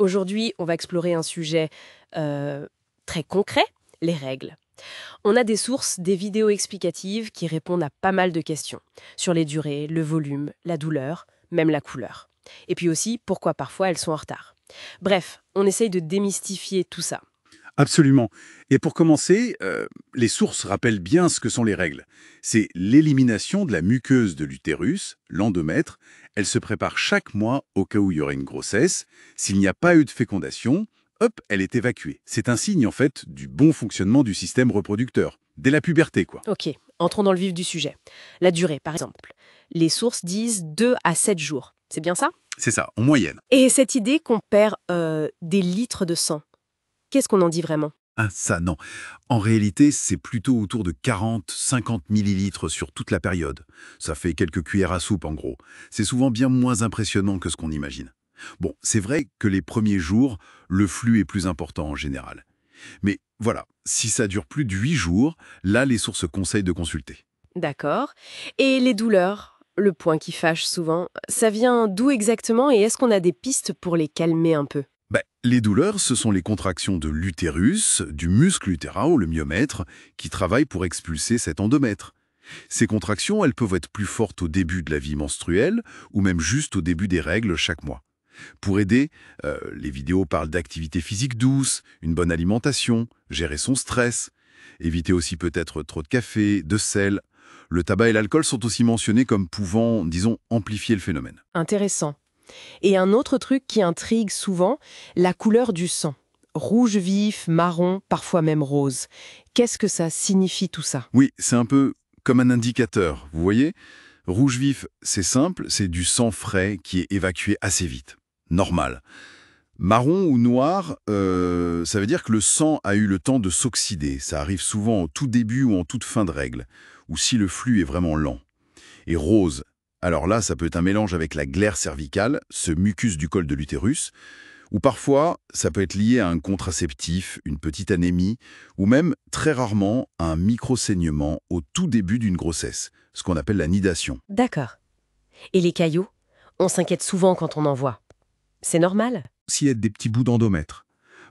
Aujourd'hui, on va explorer un sujet euh, très concret, les règles. On a des sources, des vidéos explicatives qui répondent à pas mal de questions sur les durées, le volume, la douleur, même la couleur. Et puis aussi pourquoi parfois elles sont en retard. Bref, on essaye de démystifier tout ça. Absolument. Et pour commencer, euh, les sources rappellent bien ce que sont les règles. C'est l'élimination de la muqueuse de l'utérus, l'endomètre. Elle se prépare chaque mois au cas où il y aurait une grossesse. S'il n'y a pas eu de fécondation, hop, elle est évacuée. C'est un signe, en fait, du bon fonctionnement du système reproducteur. Dès la puberté, quoi. Ok, entrons dans le vif du sujet. La durée, par exemple. Les sources disent 2 à 7 jours. C'est bien ça C'est ça, en moyenne. Et cette idée qu'on perd euh, des litres de sang, Qu'est-ce qu'on en dit vraiment ah, ça, non. En réalité, c'est plutôt autour de 40-50 millilitres sur toute la période. Ça fait quelques cuillères à soupe, en gros. C'est souvent bien moins impressionnant que ce qu'on imagine. Bon, c'est vrai que les premiers jours, le flux est plus important en général. Mais voilà, si ça dure plus de 8 jours, là, les sources conseillent de consulter. D'accord. Et les douleurs, le point qui fâche souvent, ça vient d'où exactement et est-ce qu'on a des pistes pour les calmer un peu ben, les douleurs, ce sont les contractions de l'utérus, du muscle utérin ou le myomètre, qui travaillent pour expulser cet endomètre. Ces contractions, elles peuvent être plus fortes au début de la vie menstruelle ou même juste au début des règles chaque mois. Pour aider, euh, les vidéos parlent d'activité physique douce, une bonne alimentation, gérer son stress, éviter aussi peut-être trop de café, de sel. Le tabac et l'alcool sont aussi mentionnés comme pouvant, disons, amplifier le phénomène. Intéressant. Et un autre truc qui intrigue souvent, la couleur du sang. Rouge vif, marron, parfois même rose. Qu'est-ce que ça signifie tout ça Oui, c'est un peu comme un indicateur, vous voyez Rouge vif, c'est simple, c'est du sang frais qui est évacué assez vite. Normal. Marron ou noir, euh, ça veut dire que le sang a eu le temps de s'oxyder. Ça arrive souvent au tout début ou en toute fin de règle, ou si le flux est vraiment lent. Et rose, alors là, ça peut être un mélange avec la glaire cervicale, ce mucus du col de l'utérus, ou parfois, ça peut être lié à un contraceptif, une petite anémie, ou même, très rarement, à un micro-saignement au tout début d'une grossesse, ce qu'on appelle la nidation. D'accord. Et les cailloux On s'inquiète souvent quand on en voit. C'est normal S'il y a des petits bouts d'endomètre.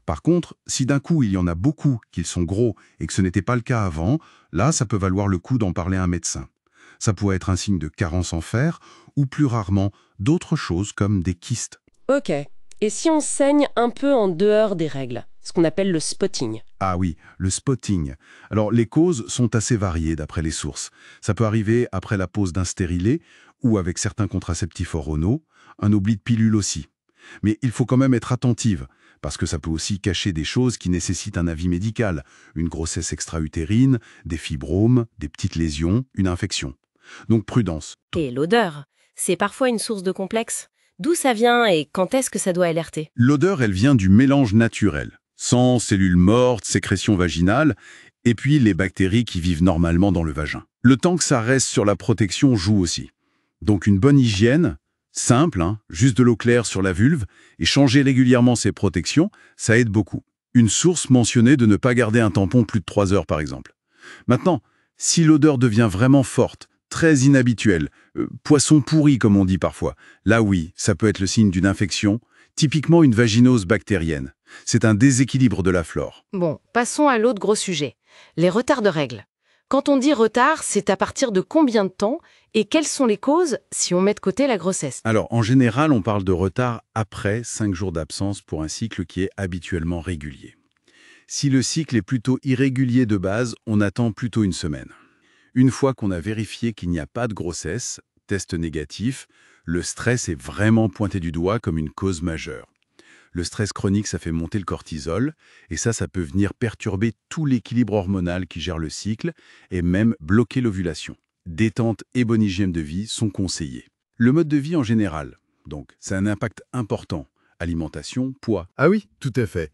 Par contre, si d'un coup il y en a beaucoup, qu'ils sont gros, et que ce n'était pas le cas avant, là, ça peut valoir le coup d'en parler à un médecin. Ça pourrait être un signe de carence en fer ou plus rarement d'autres choses comme des kystes. Ok. Et si on saigne un peu en dehors des règles ce qu'on appelle le spotting. Ah oui, le spotting. Alors, les causes sont assez variées d'après les sources. Ça peut arriver après la pose d'un stérilé ou avec certains contraceptifs hormonaux, un oubli de pilule aussi. Mais il faut quand même être attentive, parce que ça peut aussi cacher des choses qui nécessitent un avis médical, une grossesse extra-utérine, des fibromes, des petites lésions, une infection. Donc prudence. Et l'odeur, c'est parfois une source de complexe. D'où ça vient et quand est-ce que ça doit alerter L'odeur, elle vient du mélange naturel. Sang, cellules mortes, sécrétions vaginales, et puis les bactéries qui vivent normalement dans le vagin. Le temps que ça reste sur la protection joue aussi. Donc une bonne hygiène, simple, hein, juste de l'eau claire sur la vulve, et changer régulièrement ses protections, ça aide beaucoup. Une source mentionnée de ne pas garder un tampon plus de 3 heures par exemple. Maintenant, si l'odeur devient vraiment forte, très inhabituel, euh, poisson pourri comme on dit parfois. Là oui, ça peut être le signe d'une infection, typiquement une vaginose bactérienne. C'est un déséquilibre de la flore. Bon, passons à l'autre gros sujet, les retards de règles. Quand on dit retard, c'est à partir de combien de temps et quelles sont les causes si on met de côté la grossesse Alors, en général, on parle de retard après 5 jours d'absence pour un cycle qui est habituellement régulier. Si le cycle est plutôt irrégulier de base, on attend plutôt une semaine. Une fois qu'on a vérifié qu'il n'y a pas de grossesse, test négatif, le stress est vraiment pointé du doigt comme une cause majeure. Le stress chronique, ça fait monter le cortisol, et ça, ça peut venir perturber tout l'équilibre hormonal qui gère le cycle, et même bloquer l'ovulation. Détente et bon hygiène de vie sont conseillés. Le mode de vie en général, donc, ça a un impact important. Alimentation, poids. Ah oui, tout à fait.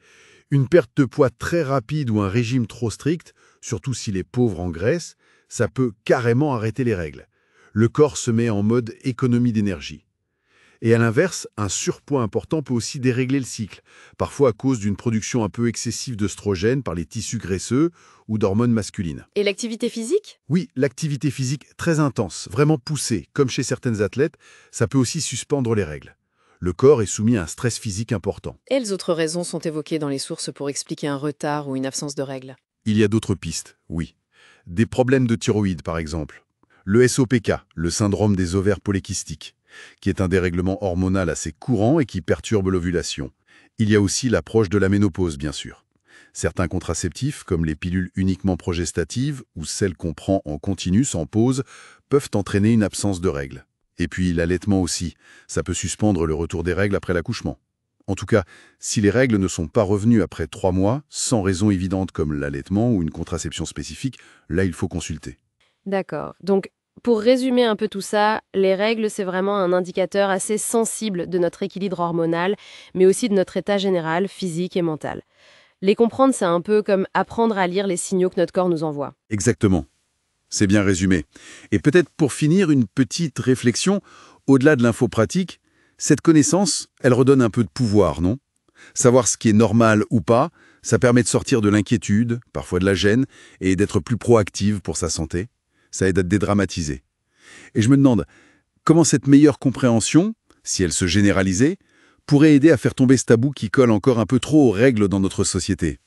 Une perte de poids très rapide ou un régime trop strict, surtout s'il est pauvre en graisse ça peut carrément arrêter les règles. Le corps se met en mode économie d'énergie. Et à l'inverse, un surpoids important peut aussi dérégler le cycle, parfois à cause d'une production un peu excessive d'oestrogènes par les tissus graisseux ou d'hormones masculines. Et l'activité physique Oui, l'activité physique très intense, vraiment poussée, comme chez certaines athlètes, ça peut aussi suspendre les règles. Le corps est soumis à un stress physique important. Quelles autres raisons sont évoquées dans les sources pour expliquer un retard ou une absence de règles Il y a d'autres pistes, oui. Des problèmes de thyroïde, par exemple. Le SOPK, le syndrome des ovaires polykystiques, qui est un dérèglement hormonal assez courant et qui perturbe l'ovulation. Il y a aussi l'approche de la ménopause, bien sûr. Certains contraceptifs, comme les pilules uniquement progestatives ou celles qu'on prend en continu sans pause, peuvent entraîner une absence de règles. Et puis l'allaitement aussi, ça peut suspendre le retour des règles après l'accouchement. En tout cas, si les règles ne sont pas revenues après trois mois, sans raison évidente comme l'allaitement ou une contraception spécifique, là, il faut consulter. D'accord. Donc, pour résumer un peu tout ça, les règles, c'est vraiment un indicateur assez sensible de notre équilibre hormonal, mais aussi de notre état général, physique et mental. Les comprendre, c'est un peu comme apprendre à lire les signaux que notre corps nous envoie. Exactement. C'est bien résumé. Et peut-être pour finir, une petite réflexion, au-delà de l'info pratique, cette connaissance, elle redonne un peu de pouvoir, non Savoir ce qui est normal ou pas, ça permet de sortir de l'inquiétude, parfois de la gêne, et d'être plus proactive pour sa santé. Ça aide à dédramatiser. Et je me demande, comment cette meilleure compréhension, si elle se généralisait, pourrait aider à faire tomber ce tabou qui colle encore un peu trop aux règles dans notre société